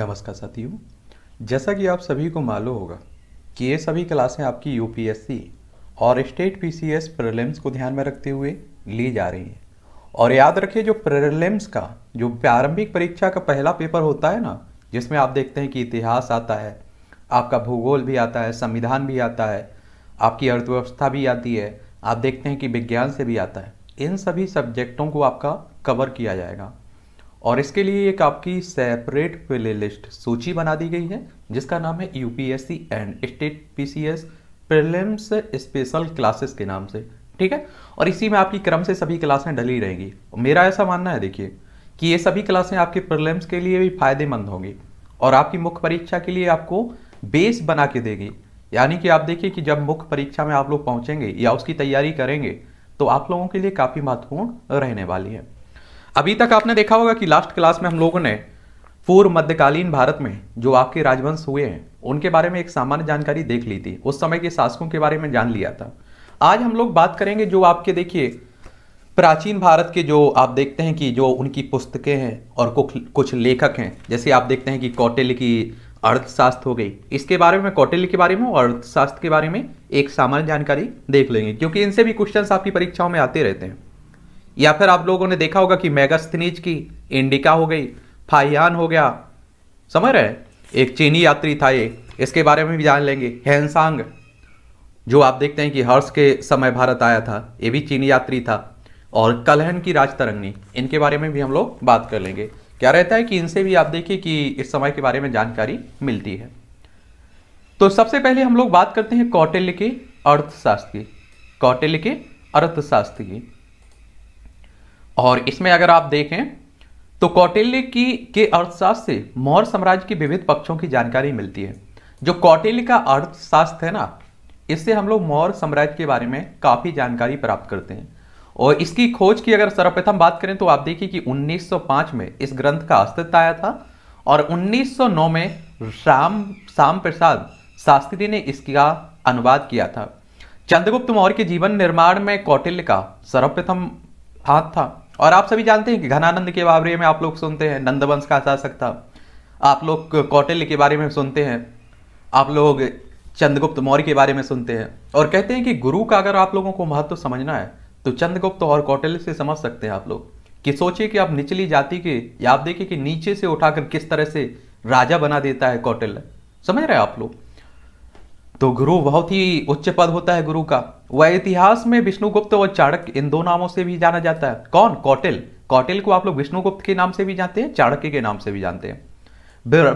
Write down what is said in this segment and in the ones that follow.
नमस्कार साथियों जैसा कि आप सभी को मालूम होगा कि ये सभी क्लासें आपकी यूपीएससी और स्टेट पीसीएस प्रीलिम्स को ध्यान में रखते हुए ली जा रही हैं और याद रखिए जो प्रीलिम्स का जो प्रारंभिक परीक्षा का पहला पेपर होता है ना जिसमें आप देखते हैं कि इतिहास आता है आपका भूगोल भी आता है संविधान भी आता है आपकी अर्थव्यवस्था भी आती है आप देखते हैं कि विज्ञान से भी आता है इन सभी सब्जेक्टों को आपका कवर किया जाएगा और इसके लिए एक आपकी सेपरेट प्ले लिस्ट सूची बना दी गई है जिसका नाम है UPSC and state PCS prelims special classes के नाम से ठीक है और इसी में आपकी क्रम से सभी क्लासें डली रहेंगी मेरा ऐसा मानना है देखिए कि ये सभी क्लासें आपके प्रीलिम्स के लिए भी फायदेमंद होंगी और आपकी मुख्य परीक्षा के लिए आपको बेस बना के देगी यानी कि आप देखिए कि जब मुख्य परीक्षा में आप लोग पहुंचेंगे या उसकी तैयारी करेंगे तो आप लोगों के लिए काफ़ी महत्वपूर्ण रहने वाली है अभी तक आपने देखा होगा कि लास्ट क्लास में हम लोगों ने पूर्व मध्यकालीन भारत में जो आपके राजवंश हुए हैं उनके बारे में एक सामान्य जानकारी देख ली थी उस समय के शासकों के बारे में जान लिया था आज हम लोग बात करेंगे जो आपके देखिए प्राचीन भारत के जो आप देखते हैं कि जो उनकी पुस्तकें हैं और कुछ लेखक हैं जैसे आप देखते हैं कि कौटिल्य की अर्थशास्त्र हो गई इसके बारे में कौटिल्य के बारे में और अर्थशास्त्र के बारे में एक सामान्य जानकारी देख लेंगे क्योंकि इनसे भी क्वेश्चन आपकी परीक्षाओं में आते रहते हैं या फिर आप लोगों ने देखा होगा कि मेगास्थनीज की इंडिका हो गई फाइयान हो गया समझ रहे एक चीनी यात्री था ये इसके बारे में भी जान लेंगे हैंसांग जो आप देखते हैं कि हर्ष के समय भारत आया था ये भी चीनी यात्री था और कलहन की राजतरंगनी इनके बारे में भी हम लोग बात कर लेंगे क्या रहता है कि इनसे भी आप देखिए कि इस समय के बारे में जानकारी मिलती है तो सबसे पहले हम लोग बात करते हैं कौटिल्य के अर्थशास्त्र की कौटिल्य के अर्थशास्त्र की और इसमें अगर आप देखें तो कौटिल्य की के अर्थशास्त्र से मौर्य साम्राज्य के विविध पक्षों की जानकारी मिलती है जो कौटिल्य का अर्थशास्त्र है ना इससे हम लोग मौर्य साम्राज्य के बारे में काफ़ी जानकारी प्राप्त करते हैं और इसकी खोज की अगर सर्वप्रथम बात करें तो आप देखिए कि 1905 में इस ग्रंथ का अस्तित्व आया था और 1909 में राम श्याम प्रसाद शास्त्री ने इसका अनुवाद किया था चंद्रगुप्त मौर्य के जीवन निर्माण में कौटिल्य का सर्वप्रथम हाथ था और आप सभी जानते हैं कि घनानंद के बारे में आप लोग सुनते हैं नंदवंश का शासक था आप लोग कौटिल्य के बारे में सुनते हैं आप लोग चंद्रगुप्त मौर्य के बारे में सुनते हैं और कहते हैं कि गुरु का अगर आप लोगों को महत्व समझना है तो चंद्रगुप्त और कौटिल्य से समझ सकते हैं आप लोग कि सोचिए कि आप निचली जाति के या आप देखिए कि नीचे से उठाकर किस तरह से राजा बना देता है कौटिल्य समझ रहे हैं आप लोग तो गुरु बहुत ही उच्च पद होता है गुरु का वह इतिहास में विष्णुगुप्त और चाणक्य इन दो नामों से भी जाना जाता है कौन कौटिल कौटिल को आप लोग विष्णुगुप्त के नाम से भी जानते हैं चाणक्य के नाम से भी जानते हैं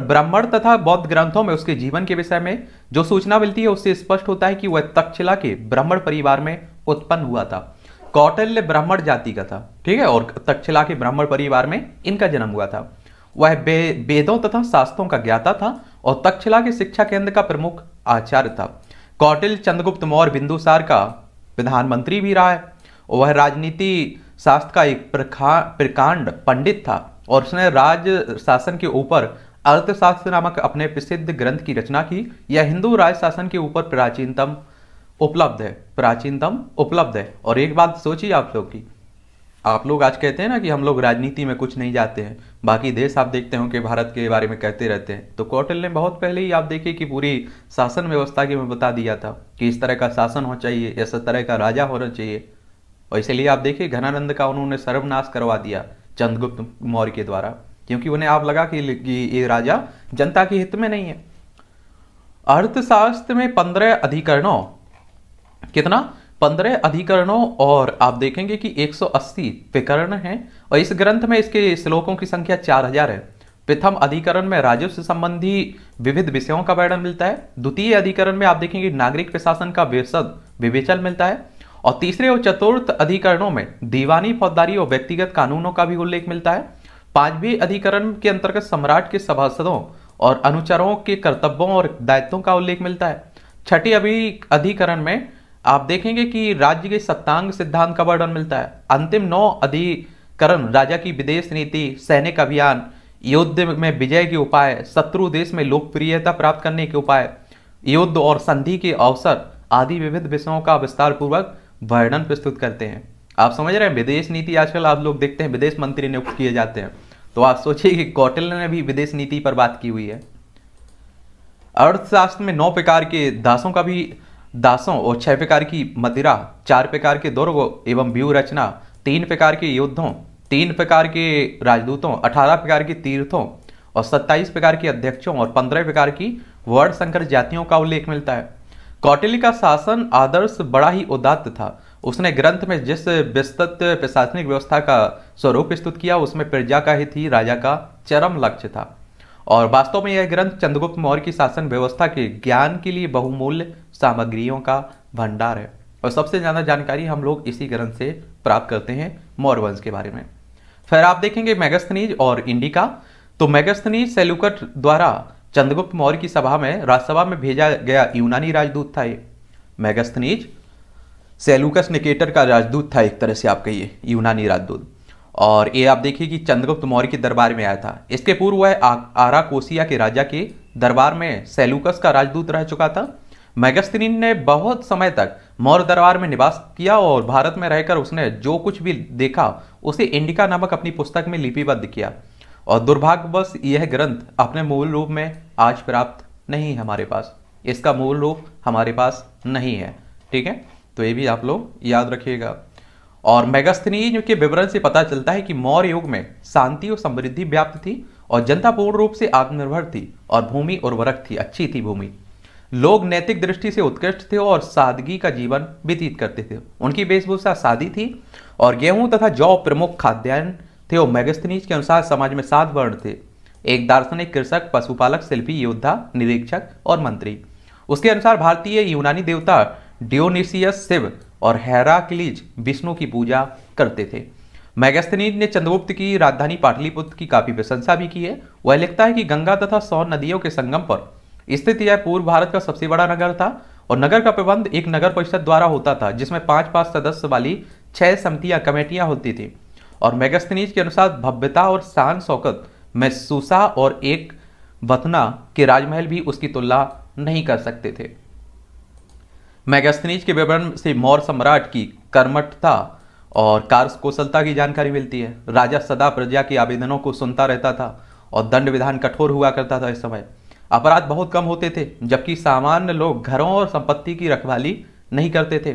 ब्राह्मण तथा बौद्ध ग्रंथों में उसके जीवन के विषय में जो सूचना मिलती है उससे स्पष्ट होता है कि वह तक्षशिला के ब्राह्मण परिवार में उत्पन्न हुआ था कौटल्य ब्राह्मण जाति का था ठीक है और तक्षशिला के ब्राह्मण परिवार में इनका जन्म हुआ था वह वेदों तथा शास्त्रों का ज्ञाता था और तक्षशिला के शिक्षा केंद्र का प्रमुख आचार्य था कौटिल चंद्रगुप्त मौर्य बिंदुसार का प्रधानमंत्री भी रहा है वह राजनीति शास्त्र का एक प्रकांड पंडित था और उसने राज शासन के ऊपर अर्थशास्त्र नामक अपने प्रसिद्ध ग्रंथ की रचना की यह हिंदू राज शासन के ऊपर प्राचीनतम उपलब्ध है प्राचीनतम उपलब्ध है और एक बात सोचिए आप लोग की आप लोग आज कहते हैं ना कि हम लोग राजनीति में कुछ नहीं जाते हैं बाकी देश आप देखते हो कि भारत के बारे में कहते रहते हैं तो कौटिल ने बहुत पहले ही आप देखिए कि पूरी शासन व्यवस्था की में बता दिया था कि इस तरह का शासन होना चाहिए इस तरह का राजा होना चाहिए और इसीलिए आप देखिए घनानंद का उन्होंने सर्वनाश करवा दिया चंद्रगुप्त मौर्य के द्वारा क्योंकि उन्हें आप लगा कि ये राजा जनता के हित में नहीं है अर्थशास्त्र में पंद्रह अधिकरणों कितना पंद्रह अधिकरणों और आप देखेंगे कि 180 विकरण हैं और इस ग्रंथ में इसके श्लोकों की संख्या 4000 है प्रथम अधिकरण में राजस्व संबंधी विविध विषयों का वर्णन मिलता है द्वितीय अधिकरण में आप देखेंगे नागरिक प्रशासन का विशद विवेचन मिलता है और तीसरे और चतुर्थ अधिकरणों में दीवानी फौजदारी और व्यक्तिगत कानूनों का भी उल्लेख मिलता है पांचवी अधिकरण के अंतर्गत सम्राट के सभासदों और अनुचरों के कर्तव्यों और दायित्वों का उल्लेख मिलता है छठे अभी अधिकरण में आप देखेंगे कि राज्य के सत्तांग सिद्धांत का वर्णन मिलता है अंतिम नौ अधिकरण राजा की विदेश नीति सैनिक अभियान युद्ध में विजय के उपाय शत्रु देश में लोकप्रियता प्राप्त करने के उपाय युद्ध और संधि के अवसर आदि विविध विषयों का विस्तार पूर्वक वर्णन प्रस्तुत करते हैं आप समझ रहे हैं विदेश नीति आजकल आप लोग देखते हैं विदेश मंत्री नियुक्त किए जाते हैं तो आप सोचिए कि कौटिल ने भी विदेश नीति पर बात की हुई है अर्थशास्त्र में नौ प्रकार के दासों का भी दासों और छह प्रकार की मदिरा चार प्रकार के दुर्ग एवं व्यू रचना तीन प्रकार के युद्धों तीन प्रकार के राजदूतों अठारह प्रकार के तीर्थों और सत्ताईस प्रकार के अध्यक्षों और पंद्रह प्रकार की वर्ण संकर जातियों का उल्लेख मिलता है कौटिल्य का शासन आदर्श बड़ा ही उदात्त था उसने ग्रंथ में जिस विस्तृत प्रशासनिक व्यवस्था का स्वरूप प्रस्तुत किया उसमें प्रजा का ही थी राजा का चरम लक्ष्य था और वास्तव में यह ग्रंथ चंद्रगुप्त मौर्य की शासन व्यवस्था के ज्ञान के लिए बहुमूल्य सामग्रियों का भंडार है और सबसे ज़्यादा जानकारी हम लोग इसी ग्रंथ से प्राप्त करते हैं मौर्यवंश के बारे में फिर आप देखेंगे मैगस्थनीज और इंडिका तो मैगस्थनीज सेलुकट द्वारा चंद्रगुप्त मौर्य की सभा में राजसभा में भेजा गया यूनानी राजदूत था ये मैगस्थनीज सेलुकस निकेटर का राजदूत था एक तरह से आप कहिए यूनानी राजदूत और ये आप देखिए कि चंद्रगुप्त मौर्य के दरबार में आया था इसके पूर्व वह आरा कोसिया के राजा के दरबार में सेलुकस का राजदूत रह चुका था मैगस्तीन ने बहुत समय तक मौर्य दरबार में निवास किया और भारत में रहकर उसने जो कुछ भी देखा उसे इंडिका नामक अपनी पुस्तक में लिपिबद्ध किया और दुर्भाग्यवश यह ग्रंथ अपने मूल रूप में आज प्राप्त नहीं है हमारे पास इसका मूल रूप हमारे पास नहीं है ठीक है तो ये भी आप लोग याद रखिएगा और मेगास्थनीज के विवरण से पता चलता है कि मौर्य युग में शांति और समृद्धि व्याप्त थी और जनता पूर्ण रूप से आत्मनिर्भर थी और भूमि उर्वरक थी अच्छी थी भूमि लोग नैतिक दृष्टि से उत्कृष्ट थे और सादगी का जीवन व्यतीत करते थे उनकी वेशभूषा सादी थी और गेहूं तथा जौ प्रमुख खाद्यान्न थे और मैगस्थनीज के अनुसार समाज में सात वर्ण थे एक दार्शनिक कृषक पशुपालक शिल्पी योद्धा निरीक्षक और मंत्री उसके अनुसार भारतीय यूनानी देवता डियोनिसियस शिव और हैराक्लीज विष्णु की पूजा करते थे मैगस्थनीज ने चंद्रगुप्त की राजधानी पाटलिपुत्र की काफी प्रशंसा भी की है वह लिखता है कि गंगा तथा सौन नदियों के संगम पर स्थित यह पूर्व भारत का सबसे बड़ा नगर था और नगर का प्रबंध एक नगर परिषद द्वारा होता था जिसमें पांच पांच सदस्य वाली छह समितियां कमेटियां होती थी और मेगस्तनीज के अनुसार भव्यता और शान शौकत में सूसा और एक वतना के राजमहल भी उसकी तुलना नहीं कर सकते थे मैगस्तनीज के विवरण से मौर्य सम्राट की कर्मठता और कार्य कुशलता की जानकारी मिलती है राजा सदा प्रजा के आवेदनों को सुनता रहता था और दंड विधान कठोर हुआ करता था इस समय अपराध बहुत कम होते थे जबकि सामान्य लोग घरों और संपत्ति की रखवाली नहीं करते थे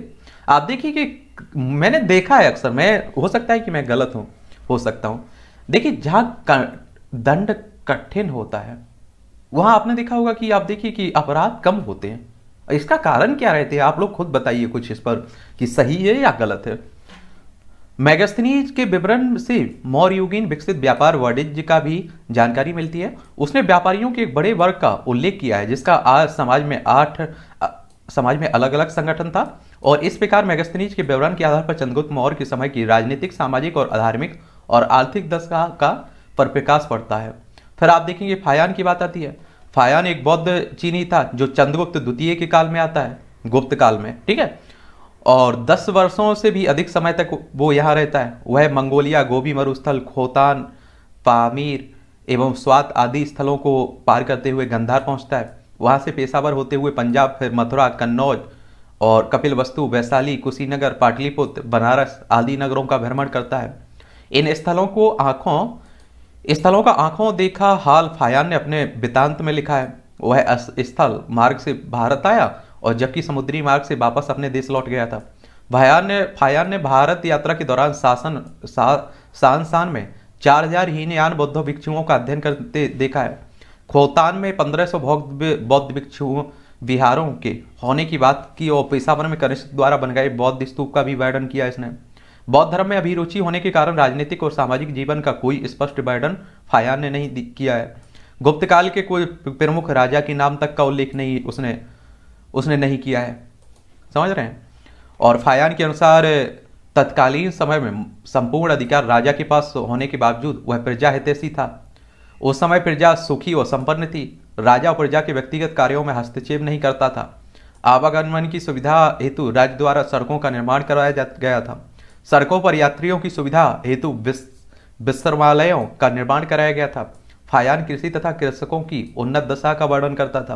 आप देखिए कि मैंने देखा है अक्सर मैं हो सकता है कि मैं गलत हूँ हो सकता हूँ देखिए जहाँ दंड कठिन होता है वहाँ आपने देखा होगा कि आप देखिए कि अपराध कम होते हैं इसका कारण क्या रहते हैं आप लोग खुद बताइए कुछ इस पर कि सही है या गलत है मैगस्थनीज के विवरण से मौर्युगीन विकसित व्यापार वाणिज्य का भी जानकारी मिलती है उसने व्यापारियों के एक बड़े वर्ग का उल्लेख किया है जिसका आज समाज में आठ समाज में अलग अलग संगठन था और इस प्रकार मैगस्थनीज के विवरण के आधार पर चंद्रगुप्त मौर्य के समय की राजनीतिक सामाजिक और धार्मिक और आर्थिक दशा का पर प्रकाश पड़ता है फिर आप देखेंगे फायान की बात आती है फायान एक बौद्ध चीनी था जो चंद्रगुप्त द्वितीय के काल में आता है गुप्त काल में ठीक है और 10 वर्षों से भी अधिक समय तक वो यहाँ रहता है वह मंगोलिया गोभी मरुस्थल खोतान पामीर एवं स्वात आदि स्थलों को पार करते हुए गंधार पहुँचता है वहाँ से पेशावर होते हुए पंजाब फिर मथुरा कन्नौज और कपिल वस्तु वैशाली कुशीनगर पाटलिपुत्र बनारस आदि नगरों का भ्रमण करता है इन स्थलों को आँखों स्थलों का आँखों देखा हाल फायान ने अपने वृतांत में लिखा है वह स्थल मार्ग से भारत आया और जबकि समुद्री मार्ग से वापस अपने देश लौट गया था भयान ने फायान ने भारत यात्रा के दौरान शासन शान सा, सानसान में चार हजार हीनयान बौद्ध भिक्षुओं का अध्ययन करते देखा है खोतान में पंद्रह बौद्ध बौद्ध भिक्षुओं विहारों के होने की बात की और पेशावर में कनिष्ठ द्वारा बन गए बौद्ध स्तूप का भी वर्णन किया इसने बौद्ध धर्म में अभिरुचि होने के कारण राजनीतिक और सामाजिक जीवन का कोई स्पष्ट वर्णन फायान ने नहीं किया है गुप्तकाल के कोई प्रमुख राजा के नाम तक का उल्लेख नहीं उसने उसने नहीं किया है समझ रहे हैं और फायान के अनुसार तत्कालीन समय में संपूर्ण अधिकार राजा के पास होने के बावजूद वह प्रजा हितैषी था उस समय प्रजा सुखी और संपन्न थी राजा प्रजा के व्यक्तिगत कार्यों में हस्तक्षेप नहीं करता था आवागमन की सुविधा हेतु राज्य द्वारा सड़कों का निर्माण कराया गया था सड़कों पर यात्रियों की सुविधा हेतु विश्रमालयों का निर्माण कराया गया था फायान कृषि तथा कृषकों की उन्नत दशा का वर्णन करता था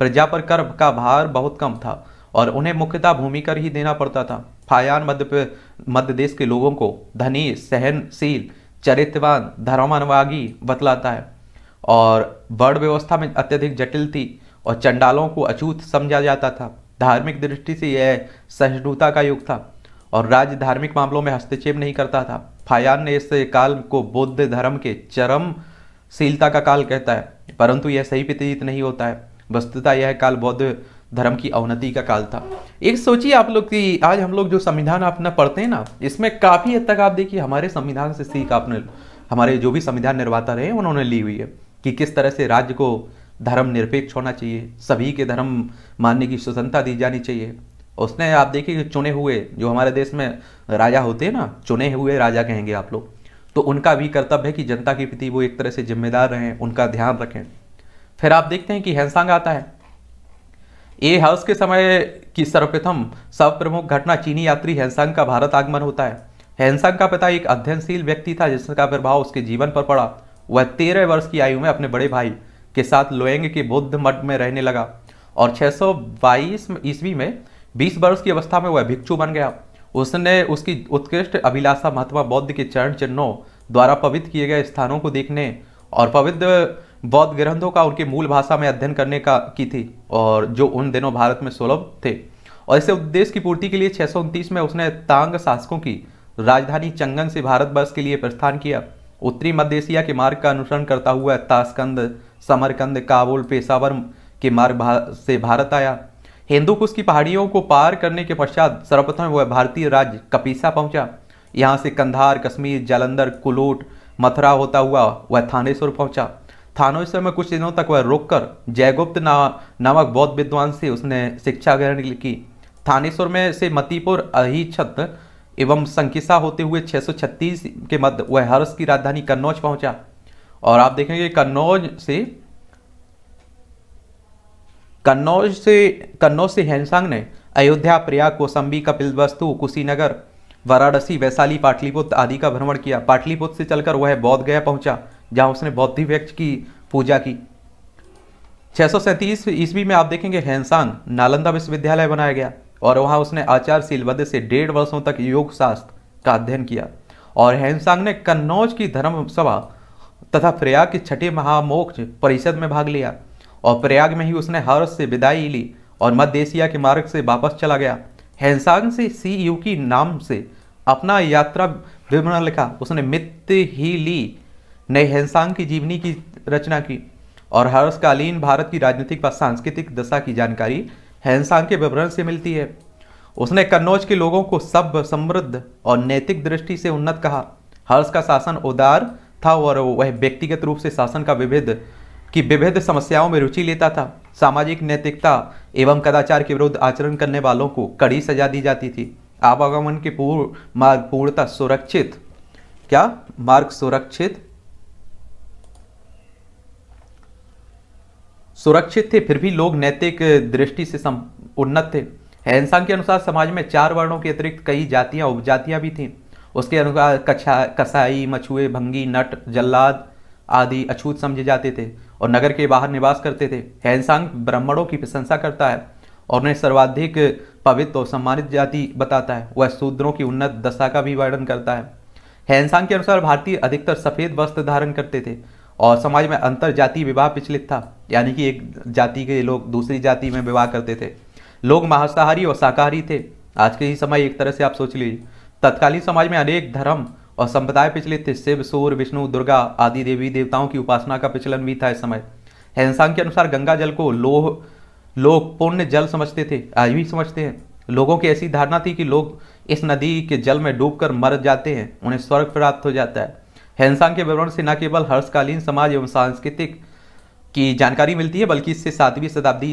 प्रजा पर कर का भार बहुत कम था और उन्हें मुख्यतः भूमिकर ही देना पड़ता था फायान मध्य मध्य देश के लोगों को धनी सहनशील चरित्रवान धर्मानुवागी बतलाता है और वर्ण व्यवस्था में अत्यधिक जटिल थी और चंडालों को अछूत समझा जाता था धार्मिक दृष्टि से यह सहिष्णुता का युग था और राज्य धार्मिक मामलों में हस्तक्षेप नहीं करता था फायान ने इस काल को बौद्ध धर्म के चरमशीलता का काल कहता है परंतु यह सही प्रतीत नहीं होता है वस्तुता यह काल बौद्ध धर्म की अवनति का काल था एक सोचिए आप लोग कि आज हम लोग जो संविधान अपना पढ़ते हैं ना इसमें काफ़ी हद तक आप देखिए हमारे संविधान से सीख आपने हमारे जो भी संविधान निर्माता रहे उन्होंने ली हुई है कि किस तरह से राज्य को धर्म निरपेक्ष होना चाहिए सभी के धर्म मानने की स्वतंत्रता दी जानी चाहिए उसने आप देखिए चुने हुए जो हमारे देश में राजा होते हैं ना चुने हुए राजा कहेंगे आप लोग तो उनका भी कर्तव्य है कि जनता के प्रति वो एक तरह से जिम्मेदार रहें उनका ध्यान रखें फिर आप देखते हैं कि हैंसांग आता है ए हाउस के समय की सर्वप्रथम सब प्रमुख घटना चीनी यात्री हैंसांग का भारत आगमन होता है हैंसांग का पिता एक अध्ययनशील व्यक्ति था जिसका प्रभाव उसके जीवन पर पड़ा वह तेरह वर्ष की आयु में अपने बड़े भाई के साथ लोएंग के बौद्ध मठ में रहने लगा और 622 ईस्वी में 20 वर्ष की अवस्था में वह भिक्षु बन गया उसने उसकी उत्कृष्ट अभिलाषा महात्मा बौद्ध के चरण चिन्हों द्वारा पवित्र किए गए स्थानों को देखने और पवित्र बौद्ध ग्रंथों का उनकी मूल भाषा में अध्ययन करने का की थी और जो उन दिनों भारत में सुलभ थे और इसे उद्देश्य की पूर्ति के लिए छः में उसने तांग शासकों की राजधानी चंगन से भारतवर्ष के लिए प्रस्थान किया उत्तरी मध्य एशिया के मार्ग का अनुसरण करता हुआ ताशकंद समरकंद काबुल पेशावर के मार्ग से भारत आया हिंदू कुश की पहाड़ियों को पार करने के पश्चात सर्वप्रथम वह भारतीय राज्य कपीसा पहुंचा यहाँ से कंधार कश्मीर जालंधर कुलोट मथुरा होता हुआ वह थानेश्वर पहुंचा थानोसर में कुछ दिनों तक वह रुककर जयगुप्त ना, नामक बौद्ध विद्वान से उसने शिक्षा ग्रहण की थानेश्वर में से मतीपुर अहिछत एवं संकिसा होते हुए 636 के मध्य वह हर्ष की राजधानी कन्नौज पहुंचा और आप देखेंगे कन्नौज से कन्नौज से कन्नौज से हेनसांग ने अयोध्या प्रयाग कोसंबी कपिलवस्तु कुशीनगर वाराणसी वैशाली पाटलिपुत्र आदि का भ्रमण किया पाटलिपुत्र से चलकर वह बौद्ध गया पहुंचा जहाँ उसने बौद्धि व्यक्ति की पूजा की छः सौ सैंतीस ईस्वी में आप देखेंगे हैंसांग नालंदा विश्वविद्यालय बनाया गया और वहाँ उसने आचार्य वध से डेढ़ वर्षों तक योग शास्त्र का अध्ययन किया और हैंसांग ने कन्नौज की धर्म सभा तथा प्रयाग की छठी महामोक्ष परिषद में भाग लिया और प्रयाग में ही उसने हारस से विदाई ली और मध्य एशिया के मार्ग से वापस चला गया हैंसांग से सी यू की नाम से अपना यात्रा विवरण लिखा उसने मित्र ही ली ने हेंसांग की जीवनी की रचना की और हर्षकालीन भारत की राजनीतिक व सांस्कृतिक दशा की जानकारी हेंसांग के विवरण से मिलती है उसने कन्नौज के लोगों को सब समृद्ध और नैतिक दृष्टि से उन्नत कहा हर्ष का शासन उदार था और वह व्यक्तिगत रूप से शासन का विभेद की विभिन्न समस्याओं में रुचि लेता था सामाजिक नैतिकता एवं कदाचार के विरुद्ध आचरण करने वालों को कड़ी सजा दी जाती थी आवागमन के पूर्व मार्ग पूर्णता सुरक्षित क्या मार्ग सुरक्षित सुरक्षित थे फिर भी लोग नैतिक दृष्टि से सम, उन्नत थे हेनसांग के अनुसार समाज में चार वर्णों के अतिरिक्त कई जातियां उपजातियां भी थीं उसके अनुसार कछा कसाई मछुए भंगी नट जल्लाद आदि अछूत समझे जाते थे और नगर के बाहर निवास करते थे हेनसांग ब्राह्मणों की प्रशंसा करता है और उन्हें सर्वाधिक पवित्र और सम्मानित जाति बताता है वह शूद्रों की उन्नत दशा का भी वर्णन करता है हेनसांग के अनुसार भारतीय अधिकतर सफ़ेद वस्त्र धारण करते थे और समाज में अंतर जातीय विवाह प्रचलित था यानी कि एक जाति के लोग दूसरी जाति में विवाह करते थे लोग मांसाहारी और शाकाहारी थे आज के ही समय एक तरह से आप सोच लीजिए तत्कालीन समाज में अनेक धर्म और संप्रदाय प्रचलित थे शिव सूर्य विष्णु दुर्गा आदि देवी देवताओं की उपासना का प्रचलन भी था इस समय हैंसांग के अनुसार गंगा जल को लोह लोग पुण्य जल समझते थे आज भी समझते हैं लोगों की ऐसी धारणा थी कि लोग इस नदी के जल में डूबकर मर जाते हैं उन्हें स्वर्ग प्राप्त हो जाता है हेनसांग के विवरण से न केवल हर्षकालीन समाज एवं सांस्कृतिक की जानकारी मिलती है बल्कि इससे सातवीं शताब्दी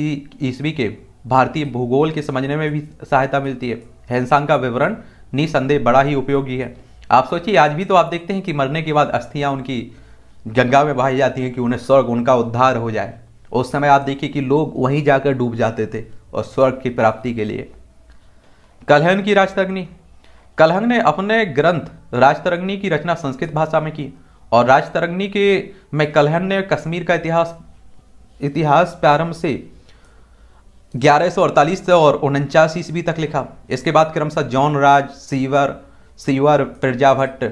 ईस्वी के भारतीय भूगोल के समझने में भी सहायता मिलती है हेनसांग का विवरण निसंदेह बड़ा ही उपयोगी है आप सोचिए आज भी तो आप देखते हैं कि मरने के बाद अस्थियाँ उनकी गंगा में बहाई जाती हैं कि उन्हें स्वर्ग उनका उद्धार हो जाए उस समय आप देखिए कि लोग वहीं जाकर डूब जाते थे और स्वर्ग की प्राप्ति के लिए कलहन की राजतग्नि कलहंग ने अपने ग्रंथ राजतरंगनी की रचना संस्कृत भाषा में की और राजतरंगनी के में कलहंग ने कश्मीर का इतिहास इतिहास प्रारंभ से 1148 से और उनचास ईस्वी तक लिखा इसके बाद क्रमशः जॉन राज सीवर सीवर प्रजाभट्ट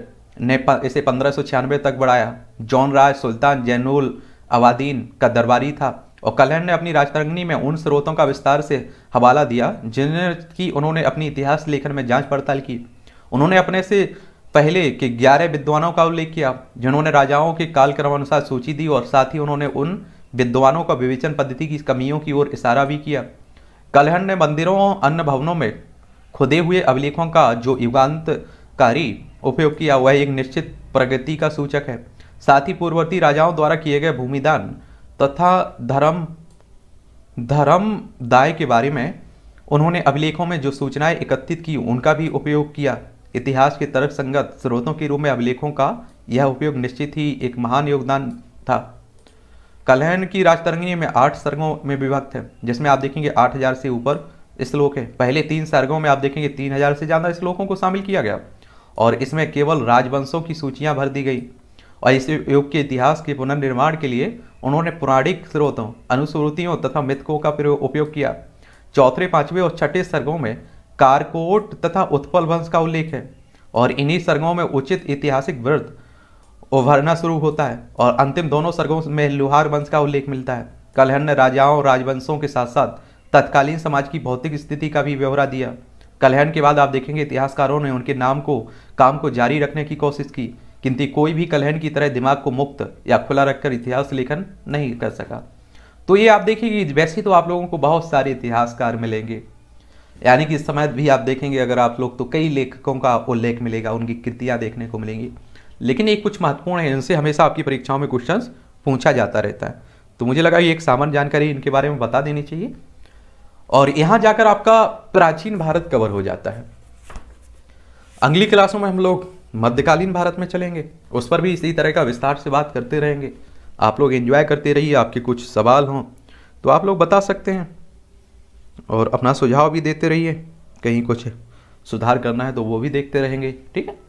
ने इसे पंद्रह तक बढ़ाया जॉन राज सुल्तान जैनुल अवादीन का दरबारी था और कलहन ने अपनी राजतरंगनी में उन स्रोतों का विस्तार से हवाला दिया जिन्हें की उन्होंने अपनी इतिहास लेखन में जांच पड़ताल की उन्होंने अपने से पहले के ग्यारह विद्वानों का उल्लेख किया जिन्होंने राजाओं के कालक्रमानुसार सूची दी और साथ ही उन्होंने उन विद्वानों का विवेचन पद्धति की कमियों की ओर इशारा भी किया कलहन ने मंदिरों और अन्य भवनों में खुदे हुए अभिलेखों का जो युगांतकारी उपयोग किया वह एक निश्चित प्रगति का सूचक है साथ ही पूर्ववर्ती राजाओं द्वारा किए गए भूमिदान तथा धर्म धर्म दाय के बारे में उन्होंने अभिलेखों में जो सूचनाएं एकत्रित की उनका भी उपयोग किया इतिहास के तर्क संगत स्रोतों के रूप में अभिलेखों का यह उपयोग निश्चित ही एक महान योगदान था कलहन की राजतरंगी में आठ सर्गों में विभक्त है जिसमें आप देखेंगे आठ हजार से ऊपर श्लोक है पहले तीन सर्गों में आप देखेंगे तीन हजार से ज़्यादा श्लोकों को शामिल किया गया और इसमें केवल राजवंशों की सूचियाँ भर दी गई और इस युग के इतिहास के पुनर्निर्माण के लिए उन्होंने पौराणिक स्रोतों अनुस्मृतियों तथा मृतकों का उपयोग किया चौथे पांचवें और छठे सर्गों में कारकोट तथा उत्पल वंश का उल्लेख है और इन्हीं सर्गों में उचित ऐतिहासिक वृत्त उभरना शुरू होता है और अंतिम दोनों सर्गों में लुहार वंश का उल्लेख मिलता है कलहन ने राजाओं राजवंशों के साथ साथ तत्कालीन समाज की भौतिक स्थिति का भी ब्यौरा दिया कलहन के बाद आप देखेंगे इतिहासकारों ने उनके नाम को काम को जारी रखने की कोशिश की किंतु कोई भी कलहन की तरह दिमाग को मुक्त या खुला रखकर इतिहास लेखन नहीं कर सका तो ये आप देखिए वैसे तो आप लोगों को बहुत सारे इतिहासकार मिलेंगे यानी कि इस समय भी आप देखेंगे अगर आप लोग तो कई लेखकों का उल्लेख मिलेगा उनकी कृतियाँ देखने को मिलेंगी लेकिन ये कुछ महत्वपूर्ण है इनसे हमेशा आपकी परीक्षाओं में क्वेश्चन पूछा जाता रहता है तो मुझे लगा ये एक सामान्य जानकारी इनके बारे में बता देनी चाहिए और यहाँ जाकर आपका प्राचीन भारत कवर हो जाता है अगली क्लासों में हम लोग मध्यकालीन भारत में चलेंगे उस पर भी इसी तरह का विस्तार से बात करते रहेंगे आप लोग एंजॉय करते रहिए आपके कुछ सवाल हों तो आप लोग बता सकते हैं और अपना सुझाव भी देते रहिए कहीं कुछ सुधार करना है तो वो भी देखते रहेंगे ठीक है